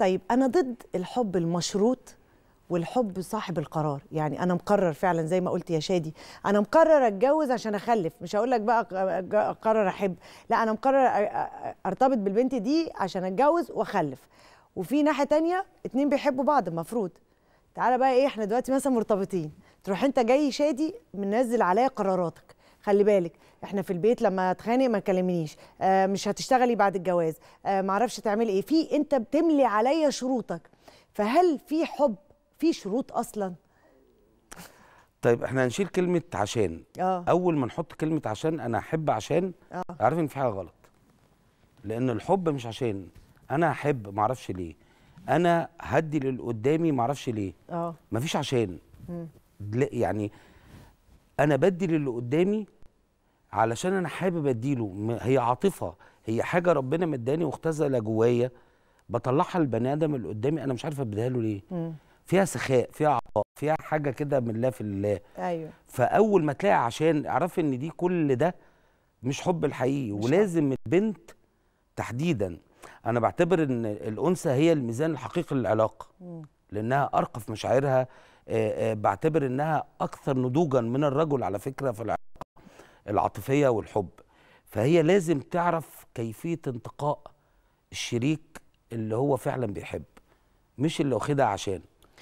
طيب انا ضد الحب المشروط والحب صاحب القرار يعني انا مقرر فعلا زي ما قلت يا شادي انا مقرر اتجوز عشان اخلف مش هقول لك بقى اقرر احب لا انا مقرر ارتبط بالبنت دي عشان اتجوز واخلف وفي ناحيه تانية اتنين بيحبوا بعض المفروض تعالى بقى ايه احنا دلوقتي مثلا مرتبطين تروح انت جاي شادي منزل عليا قراراتك خلي بالك احنا في البيت لما اتخانق ما تكلمنيش آه مش هتشتغلي بعد الجواز آه ما اعرفش تعملي ايه في انت بتملي عليا شروطك فهل في حب في شروط اصلا طيب احنا هنشيل كلمه عشان آه. اول ما نحط كلمه عشان انا احب عشان آه. عارف ان في حاجه غلط لان الحب مش عشان انا احب ما اعرفش ليه انا هدي للقدامي ما اعرفش ليه اه مفيش عشان يعني انا بدي للي قدامي علشان انا حابب اديله هي عاطفه هي حاجه ربنا مداني واختزله جوايا بطلعها للبني ادم اللي قدامي انا مش عارف اديها له ليه م. فيها سخاء فيها عطاء فيها حاجه كده من الله في الله ايوه فاول ما تلاقي عشان اعرف ان دي كل ده مش حب الحقيقي مش ولازم البنت تحديدا انا بعتبر ان الانثى هي الميزان الحقيقي للعلاقه م. لانها ارقى في مشاعرها آه، آه، بعتبر انها اكثر نضوجا من الرجل على فكره في العلاقه العاطفيه والحب فهي لازم تعرف كيفيه انتقاء الشريك اللي هو فعلا بيحب مش اللي واخدها عشان